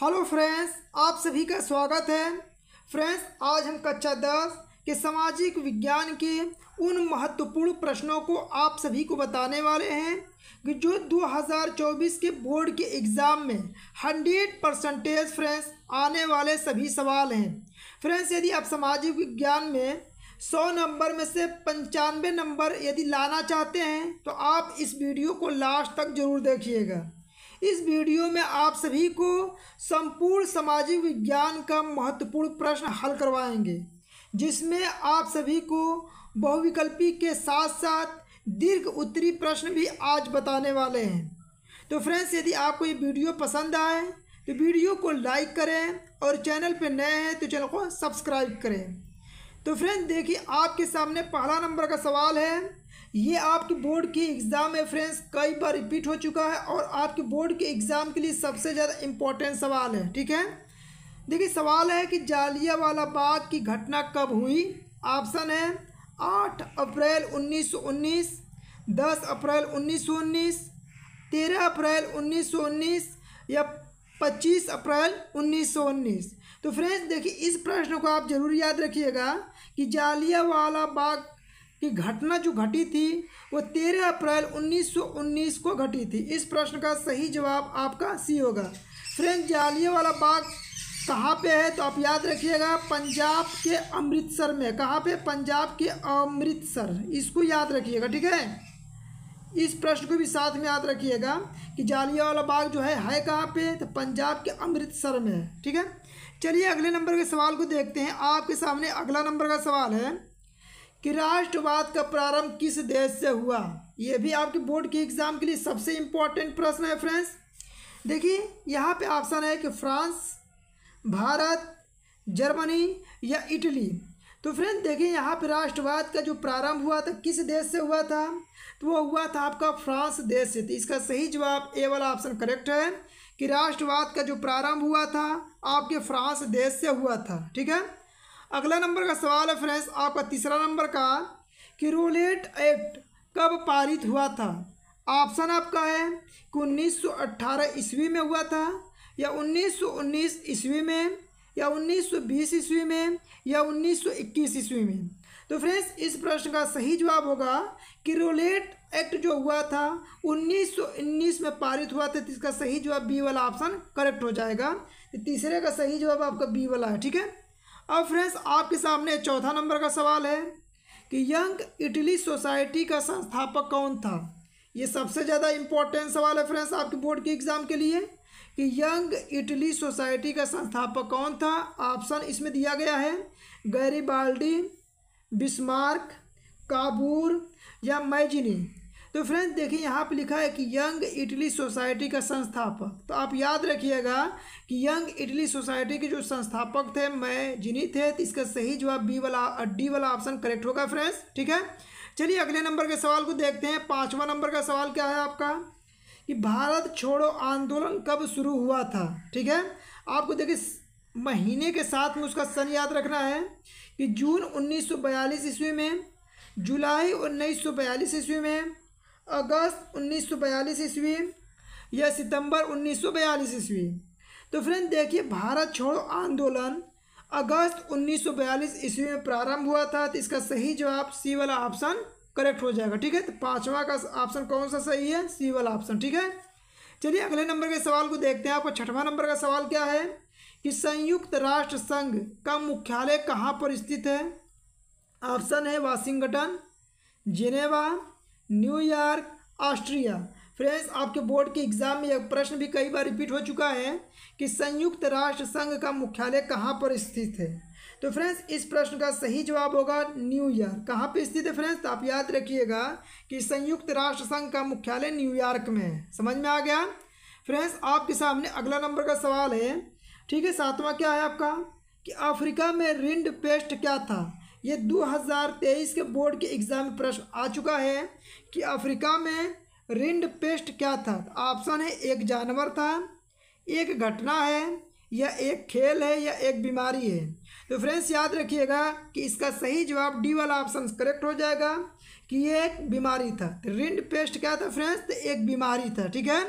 hello friends आप सभी का स्वागत है फ्रेंड्स आज हम कक्षा दस के सामाजिक विज्ञान के उन महत्वपूर्ण प्रश्नों को आप सभी को बताने वाले हैं कि जो 2024 के बोर्ड के एग्ज़ाम में हंड्रेड परसेंटेज फ्रेंड्स आने वाले सभी सवाल हैं फ्रेंड्स यदि आप सामाजिक विज्ञान में सौ नंबर में से पंचानवे नंबर यदि लाना चाहते हैं तो आप इस वीडियो को लास्ट तक ज़रूर देखिएगा इस वीडियो में आप सभी को संपूर्ण सामाजिक विज्ञान का महत्वपूर्ण प्रश्न हल करवाएंगे जिसमें आप सभी को बहुविकल्पी के साथ साथ दीर्घ उत्तरी प्रश्न भी आज बताने वाले हैं तो फ्रेंड्स यदि आपको ये वीडियो पसंद आए तो वीडियो को लाइक करें और चैनल पर नए हैं तो चैनल को सब्सक्राइब करें तो फ्रेंड देखिए आपके सामने पहला नंबर का सवाल है ये आपके बोर्ड के एग्ज़ाम में फ्रेंड्स कई बार रिपीट हो चुका है और आपके बोर्ड के एग्ज़ाम के लिए सबसे ज़्यादा इम्पोर्टेंट सवाल है ठीक है देखिए सवाल है कि जालियावाला बाग की घटना कब हुई ऑप्शन है आठ अप्रैल उन्नीस सौ उन्नीस दस अप्रैल उन्नीस सौ उन्नीस तेरह अप्रैल उन्नीस सौ उन्नीस या पच्चीस अप्रैल उन्नीस सौ उन्नीस तो फ्रेंड्स देखिए इस प्रश्न को आप जरूर याद रखिएगा कि जालियावाला बाग कि घटना जो घटी थी वो 13 अप्रैल 1919 को घटी थी इस प्रश्न का सही जवाब आपका सी होगा फ्रेंड वाला बाग कहाँ पे है तो आप याद रखिएगा पंजाब के अमृतसर में कहाँ पे पंजाब के अमृतसर इसको याद रखिएगा ठीक है इस प्रश्न को भी साथ में याद रखिएगा कि वाला बाग जो है है कहाँ पे तो पंजाब के अमृतसर में ठीक है चलिए अगले नंबर के सवाल को देखते हैं आपके सामने अगला नंबर का सवाल है कि राष्ट्रवाद का प्रारंभ किस देश से हुआ ये भी आपके बोर्ड के एग्जाम के लिए सबसे इम्पोर्टेंट प्रश्न है फ्रेंड्स देखिए यहाँ पे ऑप्शन है कि फ्रांस भारत जर्मनी या इटली तो फ्रेंड देखिए यहाँ पर राष्ट्रवाद का जो प्रारंभ हुआ था किस देश से हुआ था तो वो हुआ था आपका फ्रांस देश से तो इसका सही जवाब ए वाला ऑप्शन करेक्ट है कि राष्ट्रवाद का जो प्रारंभ हुआ था आपके फ्रांस देश से हुआ था ठीक है अगला नंबर का सवाल है फ्रेंड्स आपका तीसरा नंबर का कि रोलेट एक्ट कब पारित हुआ था ऑप्शन आपका है कि उन्नीस सौ अट्ठारह ईस्वी में हुआ था या उन्नीस सौ उन्नीस ईस्वी में या उन्नीस सौ बीस ईस्वी में या उन्नीस सौ इक्कीस ईस्वी में तो फ्रेंड्स इस प्रश्न का सही जवाब होगा कि रोलेट एक्ट जो हुआ था 1919 में पारित हुआ था इसका सही जवाब बी वाला ऑप्शन करेक्ट हो जाएगा तो तीसरे का सही जवाब आपका बी वाला है ठीक है अब फ्रेंड्स आपके सामने चौथा नंबर का सवाल है कि यंग इटली सोसाइटी का संस्थापक कौन था ये सबसे ज़्यादा इम्पोर्टेंट सवाल है फ्रेंड्स आपके बोर्ड के एग्ज़ाम के लिए कि यंग इटली सोसाइटी का संस्थापक कौन था ऑप्शन इसमें दिया गया है गैरीबाल्डी बिस्मार्क काबूर या मैजिनी तो फ्रेंड्स देखिए यहाँ पे लिखा है कि यंग इटली सोसाइटी का संस्थापक तो आप याद रखिएगा कि यंग इटली सोसाइटी के जो संस्थापक थे मैं जिनी थे तो इसका सही जवाब बी वाला डी वाला ऑप्शन करेक्ट होगा फ्रेंड्स ठीक है चलिए अगले नंबर के सवाल को देखते हैं पाँचवा नंबर का सवाल क्या है आपका कि भारत छोड़ो आंदोलन कब शुरू हुआ था ठीक है आपको देखिए महीने के साथ में उसका सन याद रखना है कि जून 1942 ईस्वी में जुलाई 1942 ईस्वी में अगस्त 1942 ईस्वी या सितंबर 1942 ईस्वी तो फ्रेंड देखिए भारत छोड़ो आंदोलन अगस्त 1942 ईस्वी में प्रारंभ हुआ था तो इसका सही जवाब सी वाला ऑप्शन करेक्ट हो जाएगा ठीक है तो पांचवा का ऑप्शन कौन सा सही है सी वाला ऑप्शन ठीक है चलिए अगले नंबर के सवाल को देखते हैं आपको छठवां नंबर का सवाल क्या है कि संयुक्त राष्ट्र संघ का मुख्यालय कहाँ पर स्थित है ऑप्शन है Washington Geneva New York Austria friends आपके बोर्ड के एग्जाम में यह प्रश्न भी कई बार रिपीट हो चुका है कि संयुक्त राष्ट्र संघ का मुख्यालय कहाँ पर स्थित है तो फ्रेंड्स इस प्रश्न का सही जवाब होगा न्यूयॉर्क कहाँ पर स्थित है फ्रेंड्स तो आप याद रखिएगा कि संयुक्त राष्ट्र संघ का मुख्यालय न्यूयॉर्क में है समझ में आ गया फ्रेंड्स आपके सामने अगला नंबर का सवाल है ठीक है सातवां क्या है आपका कि अफ्रीका में रिंड पेस्ट क्या था ये 2023 के बोर्ड के एग्ज़ाम में प्रश्न आ चुका है कि अफ्रीका में रिंड पेस्ट क्या था ऑप्शन है एक जानवर था एक घटना है या एक खेल है या एक बीमारी है तो फ्रेंड्स याद रखिएगा कि इसका सही जवाब डी वाला ऑप्शन करेक्ट हो जाएगा कि ये एक बीमारी था तो रिंड पेस्ट क्या था फ्रेंड्स तो एक बीमारी था ठीक है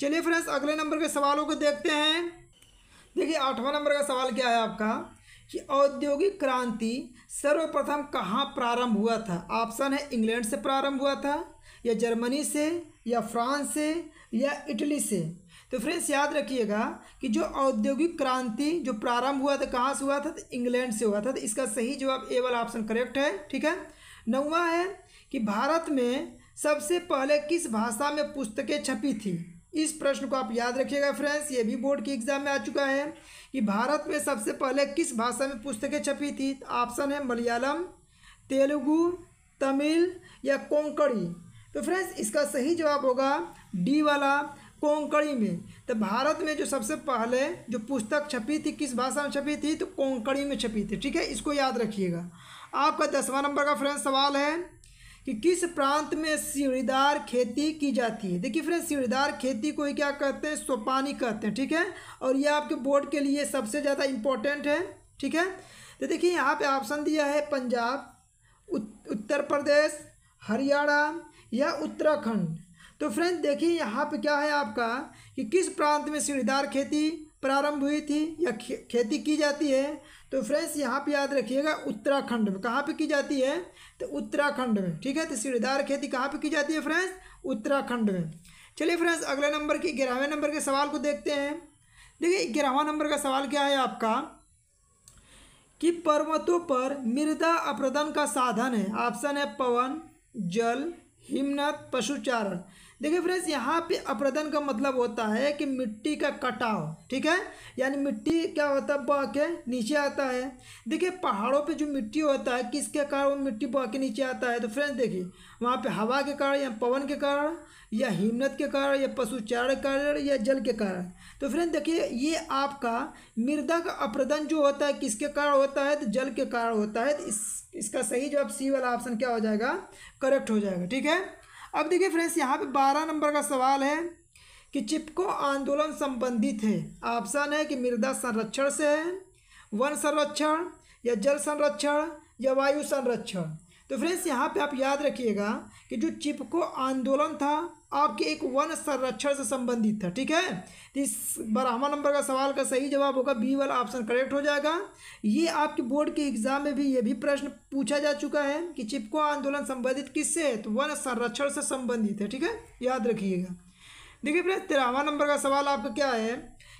चलिए फ्रेंड्स अगले नंबर के सवालों को देखते हैं देखिए आठवां नंबर का सवाल क्या है आपका कि औद्योगिक क्रांति सर्वप्रथम कहाँ प्रारंभ हुआ था ऑप्शन है इंग्लैंड से प्रारंभ हुआ था या जर्मनी से या फ्रांस से या इटली से तो फ्रेंड्स याद रखिएगा कि जो औद्योगिक क्रांति जो प्रारंभ हुआ था कहाँ से हुआ था तो इंग्लैंड से हुआ था तो इसका सही जवाब ए वाला ऑप्शन करेक्ट है ठीक है नौवा है कि भारत में सबसे पहले किस भाषा में पुस्तकें छपी थी इस प्रश्न को आप याद रखिएगा फ्रेंड्स ये भी बोर्ड के एग्जाम में आ चुका है कि भारत में सबसे पहले किस भाषा में पुस्तकें छपी थी ऑप्शन है मलयालम तेलुगु तमिल या कोंकणी तो फ्रेंड्स इसका सही जवाब होगा डी वाला कोंकणी में तो भारत में जो सबसे पहले जो पुस्तक छपी थी किस भाषा में छपी थी तो कोंकणी में छपी थी ठीक है इसको याद रखिएगा आपका दसवां नंबर का फ्रेंड्स सवाल है कि किस प्रांत में सीढ़ीदार खेती की जाती है देखिए फ्रेंड सीढ़ीदार खेती को ही क्या कहते हैं सोपानी कहते हैं ठीक है और यह आपके बोर्ड के लिए सबसे ज़्यादा इम्पोर्टेंट है ठीक है तो देखिए यहाँ पे ऑप्शन दिया है पंजाब उत्तर प्रदेश हरियाणा या उत्तराखंड तो फ्रेंड देखिए यहाँ पे क्या है आपका कि किस प्रांत में सीढ़ीदार खेती प्रारंभ हुई थी या खे, खेती की जाती है तो फ्रेंड्स यहाँ पे याद रखिएगा उत्तराखंड में कहाँ पे की जाती है तो उत्तराखंड में ठीक है तो सीढ़ीदार खेती कहाँ पे की जाती है फ्रेंड्स उत्तराखंड में चलिए फ्रेंड्स अगले नंबर की ग्यारहवें नंबर के सवाल को देखते हैं देखिए ग्यारहवा नंबर का सवाल क्या है आपका कि पर्वतों पर मृदा अप्रदन का साधन है ऑप्शन है पवन जल हिमनत पशुचारण देखिए फ्रेंड्स यहाँ पे अपरदन का मतलब होता है कि मिट्टी का कटाव ठीक है यानी मिट्टी क्या होता है बह के नीचे आता है देखिए पहाड़ों पे जो मिट्टी होता है किसके कारण वो मिट्टी बह के नीचे आता है तो फ्रेंड्स देखिए वहाँ पे हवा के कारण या पवन के कारण या हिमनत के कारण या पशुचारण के कारण या जल के कारण तो फ्रेंड देखिए ये आपका मृदा का अपरदन जो होता है किसके कारण होता है तो जल के कारण होता है तो इस इसका सही जवाब सी वाला ऑप्शन क्या हो जाएगा करेक्ट हो जाएगा ठीक है अब देखिए फ्रेंड्स यहाँ पे बारह नंबर का सवाल है कि चिपको आंदोलन संबंधित है ऑप्शन है कि मृदा संरक्षण से है वन संरक्षण या जल संरक्षण या वायु संरक्षण तो फ्रेंड्स यहाँ पे आप याद रखिएगा कि जो चिपको आंदोलन था आपके एक वन संरक्षण से संबंधित था ठीक है तो इस बारहवा नंबर का सवाल का सही जवाब होगा बी वाला ऑप्शन करेक्ट हो जाएगा ये आपके बोर्ड के एग्जाम में भी ये भी प्रश्न पूछा जा चुका है कि चिपको आंदोलन संबंधित किससे है तो वन संरक्षण से संबंधित है ठीक है याद रखिएगा देखिए फ्रेंड्स तेरहवा नंबर का सवाल आपका क्या है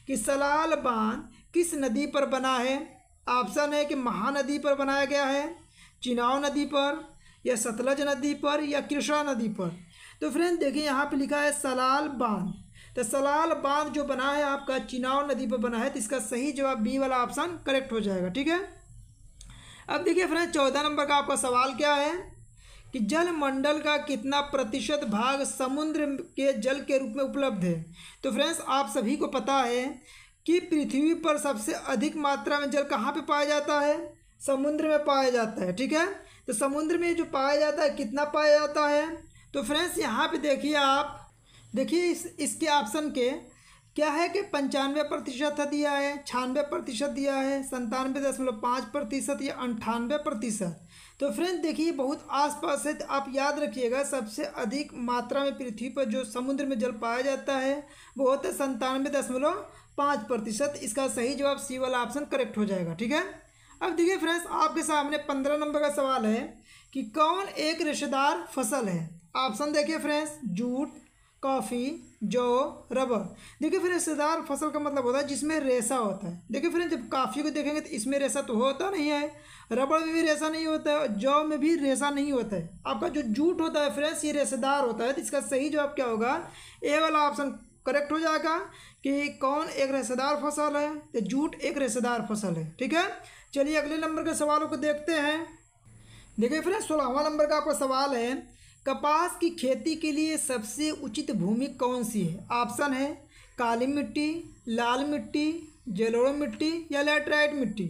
कि सलाल बांध किस नदी पर बना है ऑप्शन है कि महानदी पर बनाया गया है चिनाव नदी पर या सतलज नदी पर या कृष्णा नदी पर तो फ्रेंड देखिए यहाँ पे लिखा है सलाल बांध तो सलाल बांध जो बना है आपका चिनाव नदी पर बना है तो इसका सही जवाब बी वाला ऑप्शन करेक्ट हो जाएगा ठीक है अब देखिए फ्रेंड चौदह नंबर का आपका सवाल क्या है कि जल मंडल का कितना प्रतिशत भाग समुद्र के जल के रूप में उपलब्ध है तो फ्रेंड्स आप सभी को पता है कि पृथ्वी पर सबसे अधिक मात्रा में जल कहाँ पे पाया जाता है समुद्र में पाया जाता है ठीक है तो समुद्र में जो पाया जाता है कितना पाया जाता है तो फ्रेंड्स यहाँ पे देखिए आप देखिए इस इसके ऑप्शन के क्या है कि पंचानवे प्रतिशत दिया है छानवे प्रतिशत दिया है संतानवे दशमलव पाँच प्रतिशत या अंठानवे प्रतिशत तो फ्रेंड देखिए बहुत आसपास है तो आप याद रखिएगा सबसे अधिक मात्रा में पृथ्वी पर जो समुद्र में जल पाया जाता है वो होता है संतानवे दशमलव पाँच प्रतिशत इसका सही जवाब सी वाला ऑप्शन करेक्ट हो जाएगा ठीक है अब देखिए फ्रेंड्स आपके सामने पंद्रह नंबर का सवाल है कि कौन एक रिश्तेदार फसल है ऑप्शन देखिए फ्रेंड्स जूट कॉफ़ी जौ रबर देखिए फिर रिश्तेदार फसल का मतलब होता है जिसमें रेशा होता है देखिए फ्रेंड्स जब काफ़ी को देखेंगे तो इसमें रेशा तो होता नहीं है रबड़ में भी रेशा नहीं होता है और जौ में भी रेशा नहीं होता है आपका जो जूट होता है फ्रेंड्स ये रेशेदार होता है तो इसका सही जवाब क्या होगा ए वाला ऑप्शन करेक्ट हो जाएगा कि कौन एक रेशेदार फसल है तो जूट एक रेशेदार फसल है ठीक है चलिए अगले नंबर के सवालों को देखते हैं देखिए फ्रेंड्स सोलहवा नंबर का आपका सवाल है कपास की खेती के लिए सबसे उचित भूमि कौन सी है ऑप्शन है काली मिट्टी लाल मिट्टी जलोड़ मिट्टी या लेटराइट मिट्टी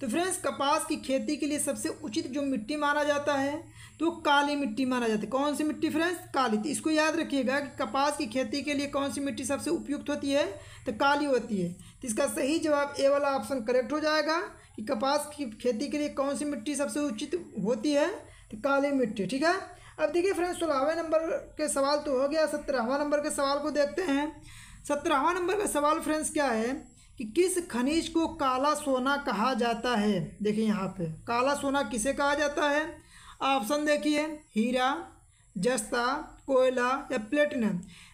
तो फ्रेंड्स कपास की खेती के लिए सबसे उचित जो मिट्टी माना जाता है तो काली मिट्टी माना जाता है कौन सी मिट्टी फ्रेंड्स काली तो इसको याद रखिएगा कि कपास की खेती के लिए कौन सी मिट्टी सबसे उपयुक्त होती है तो काली होती है तो इसका सही जवाब ए वाला ऑप्शन करेक्ट हो जाएगा कि कपास की खेती के लिए कौन सी मिट्टी सबसे उचित होती है तो काली मिट्टी ठीक है अब देखिए फ्रेंड्स सोलहवें नंबर के सवाल तो हो गया सत्रहवा नंबर के सवाल को देखते हैं सत्रहवा नंबर का सवाल फ्रेंड्स क्या है कि किस खनिज को काला सोना कहा जाता है देखिए यहाँ पे काला सोना किसे कहा जाता है ऑप्शन देखिए हीरा जस्ता कोयला या प्लेटिनम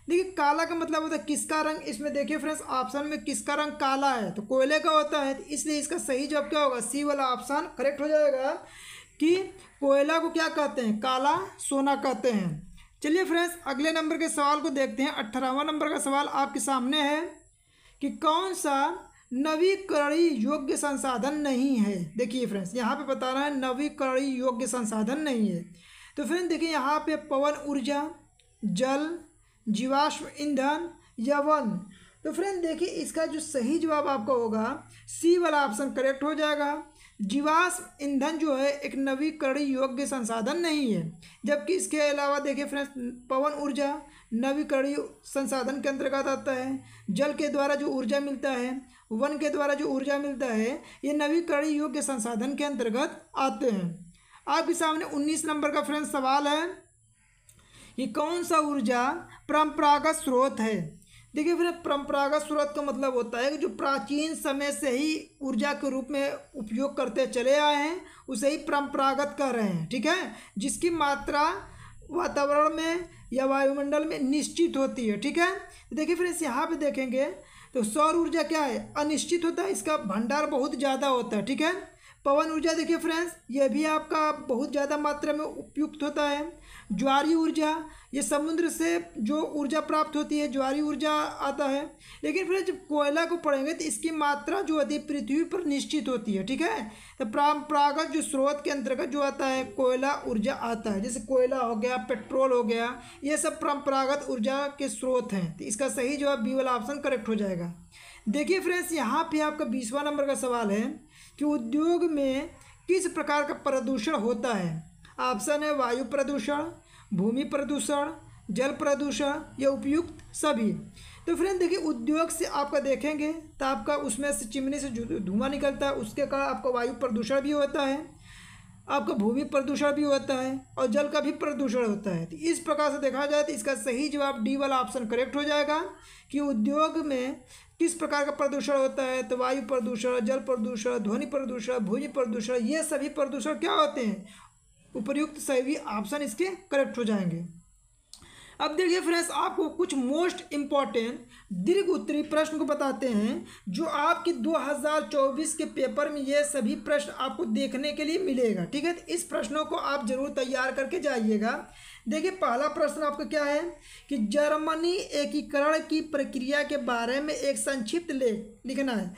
देखिए काला का मतलब होता है किसका रंग इसमें देखिए फ्रेंड्स ऑप्शन में किसका रंग काला है तो कोयले का होता है तो इसलिए इसका सही जवाब क्या होगा सी वाला ऑप्शन करेक्ट हो जाएगा कि कोयला को क्या कहते हैं काला सोना कहते हैं चलिए फ्रेंड्स अगले नंबर के सवाल को देखते हैं अट्ठारहवा नंबर का सवाल आपके सामने है कि कौन सा नवीकरणीय योग्य संसाधन नहीं है देखिए फ्रेंड्स यहाँ पे बता रहा है नवीकरणीय योग्य संसाधन नहीं है तो फ्रेंड देखिए यहाँ पे पवन ऊर्जा जल जीवाश्म ईंधन या वन तो फ्रेंड देखिए इसका जो सही जवाब आपका होगा सी वाला ऑप्शन करेक्ट हो जाएगा जीवाश्म ईंधन जो है एक नवीकरणीय योग्य संसाधन नहीं है जबकि इसके अलावा देखिए फ्रेंड्स पवन ऊर्जा नवीकरणीय संसाधन के अंतर्गत आता है जल के द्वारा जो ऊर्जा मिलता है वन के द्वारा जो ऊर्जा मिलता है ये नवीकरणीय योग्य संसाधन के अंतर्गत आते हैं आपके सामने उन्नीस नंबर का फ्रेंड सवाल है कि कौन सा ऊर्जा परंपरागत स्रोत है देखिए फिर परंपरागत स्रोत का मतलब होता है कि जो प्राचीन समय से ही ऊर्जा के रूप में उपयोग करते चले आए हैं उसे ही परंपरागत कर रहे हैं ठीक है जिसकी मात्रा वातावरण में या वायुमंडल में निश्चित होती है ठीक है देखिए फ्रेंड्स यहाँ पर देखेंगे तो सौर ऊर्जा क्या है अनिश्चित होता है इसका भंडार बहुत ज़्यादा होता है ठीक है पवन ऊर्जा देखिए फ्रेंड्स ये भी आपका बहुत ज़्यादा मात्रा में उपयुक्त होता है ज्वारी ऊर्जा ये समुद्र से जो ऊर्जा प्राप्त होती है ज्वारी ऊर्जा आता है लेकिन फ्रेंड्स जब कोयला को पढ़ेंगे तो इसकी मात्रा जो होती है पृथ्वी पर निश्चित होती है ठीक है तो परंपरागत जो स्रोत के अंतर्गत जो आता है कोयला ऊर्जा आता है जैसे कोयला हो गया पेट्रोल हो गया ये सब परंपरागत ऊर्जा के स्रोत हैं तो इसका सही जवाब बी वाला ऑप्शन करेक्ट हो जाएगा देखिए फ्रेंड्स यहाँ पे आपका बीसवा नंबर का सवाल है कि उद्योग में किस प्रकार का प्रदूषण होता है ऑप्शन है वायु प्रदूषण भूमि प्रदूषण जल प्रदूषण या उपयुक्त सभी तो फ्रेंड देखिए उद्योग से आपका देखेंगे तो आपका उसमें से चिमनी से धुआं निकलता है उसके कारण आपका वायु प्रदूषण भी होता है आपका भूमि प्रदूषण भी होता है और जल का भी प्रदूषण होता है तो इस प्रकार से देखा जाए तो इसका सही जवाब डी वाला ऑप्शन करेक्ट हो जाएगा कि उद्योग में किस प्रकार का प्रदूषण होता है तो वायु प्रदूषण जल प्रदूषण ध्वनि प्रदूषण भूमि प्रदूषण ये सभी प्रदूषण क्या होते हैं उपयुक्त सभी ऑप्शन इसके करेक्ट हो जाएंगे अब देखिए फ्रेंड्स आपको कुछ मोस्ट इम्पॉर्टेंट दीर्घ उत्तरी प्रश्न को बताते हैं जो आपकी 2024 के पेपर में ये सभी प्रश्न आपको देखने के लिए मिलेगा ठीक है इस प्रश्नों को आप जरूर तैयार करके जाइएगा देखिए पहला प्रश्न आपका क्या है कि जर्मनी एकीकरण की प्रक्रिया के बारे में एक संक्षिप्त लेख लिखना है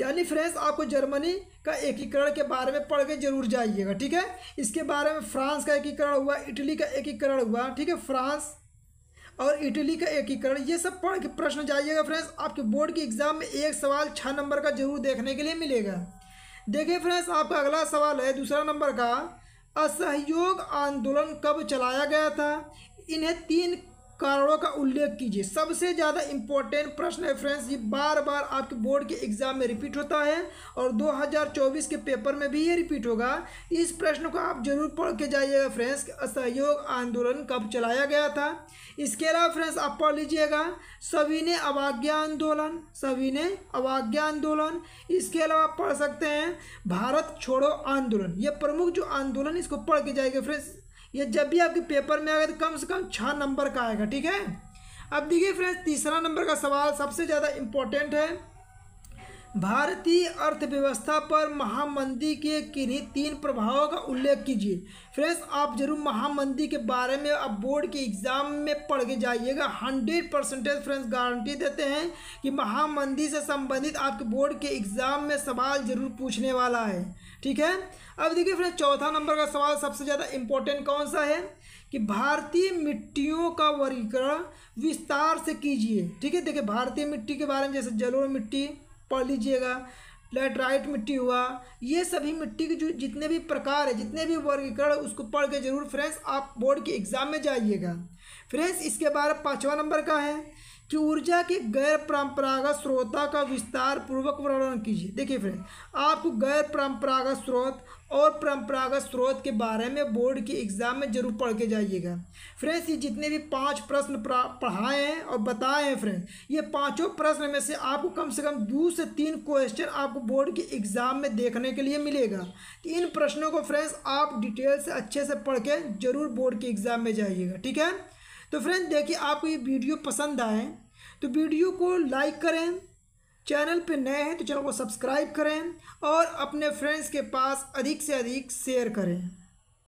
यानी फ्रेंड्स आपको जर्मनी का एकीकरण के बारे में पढ़ के जरूर जाइएगा ठीक है इसके बारे में फ्रांस का एकीकरण हुआ इटली का एकीकरण हुआ ठीक है फ्रांस और इटली का एकीकरण ये सब पढ़ के प्रश्न जाइएगा फ्रेंड्स आपके बोर्ड के एग्जाम में एक सवाल छः नंबर का जरूर देखने के लिए मिलेगा देखिए फ्रेंड्स आपका अगला सवाल है दूसरा नंबर का असहयोग आंदोलन कब चलाया गया था इन्हें तीन कारणों का उल्लेख कीजिए सबसे ज़्यादा इम्पोर्टेंट प्रश्न है फ्रेंड्स ये बार बार आपके बोर्ड के एग्ज़ाम में रिपीट होता है और 2024 के पेपर में भी ये रिपीट होगा इस प्रश्न को आप जरूर पढ़ के जाइएगा फ्रेंड्स असहयोग आंदोलन कब चलाया गया था इसके अलावा फ्रेंड्स आप पढ़ लीजिएगा सभी ने अवाज्ञा आंदोलन सभी ने अवाज्ञा आंदोलन इसके अलावा पढ़ सकते हैं भारत छोड़ो आंदोलन ये प्रमुख जो आंदोलन इसको पढ़ के जाएगा फ्रेंड्स ये जब भी आपके पेपर में आएगा तो कम से कम छः नंबर का आएगा ठीक है अब देखिए फ्रेंड्स तीसरा नंबर का सवाल सबसे ज़्यादा इम्पोर्टेंट है भारतीय अर्थव्यवस्था पर महामंदी के किन्हीं तीन प्रभावों का उल्लेख कीजिए फ्रेंड्स आप जरूर महामंदी के बारे में अब बोर्ड के एग्ज़ाम में पढ़ के जाइएगा हंड्रेड परसेंटेज फ्रेंड्स गारंटी देते हैं कि महामंदी से संबंधित आपके बोर्ड के एग्ज़ाम में सवाल जरूर पूछने वाला है ठीक है अब देखिए फ्रेंड चौथा नंबर का सवाल सबसे ज़्यादा इम्पोर्टेंट कौन सा है कि भारतीय मिट्टियों का वर्गीकरण विस्तार से कीजिए ठीक है देखिए भारतीय मिट्टी के बारे में जैसे जलोड़ मिट्टी पढ़ लीजिएगा लेटराइट मिट्टी हुआ ये सभी मिट्टी के जो जितने भी प्रकार है जितने भी वर्गीकरण उसको पढ़ के जरूर फ्रेंड्स आप बोर्ड के एग्ज़ाम में जाइएगा फ्रेंड्स इसके में पाँचवा नंबर का है कि ऊर्जा के गैर परंपरागत स्रोता का विस्तार पूर्वक वर्णन कीजिए देखिए फ्रेंड आपको गैर परंपरागत स्रोत और परंपरागत स्रोत के बारे में बोर्ड के एग्ज़ाम में जरूर पढ़ के जाइएगा फ्रेंड्स ये जितने भी पांच प्रश्न पढ़ाए हैं और बताए हैं फ्रेंड ये पांचों प्रश्न में से आपको कम से कम दो से तीन क्वेश्चन आपको बोर्ड के एग्ज़ाम में देखने के लिए मिलेगा तो इन प्रश्नों को फ्रेंड्स आप डिटेल से अच्छे से पढ़ के ज़रूर बोर्ड के एग्ज़ाम में जाइएगा ठीक है तो फ्रेंड देखिए आपको ये वीडियो पसंद आए तो वीडियो को लाइक करें चैनल पर नए हैं तो चैनल को सब्सक्राइब करें और अपने फ्रेंड्स के पास अधिक से अधिक शेयर करें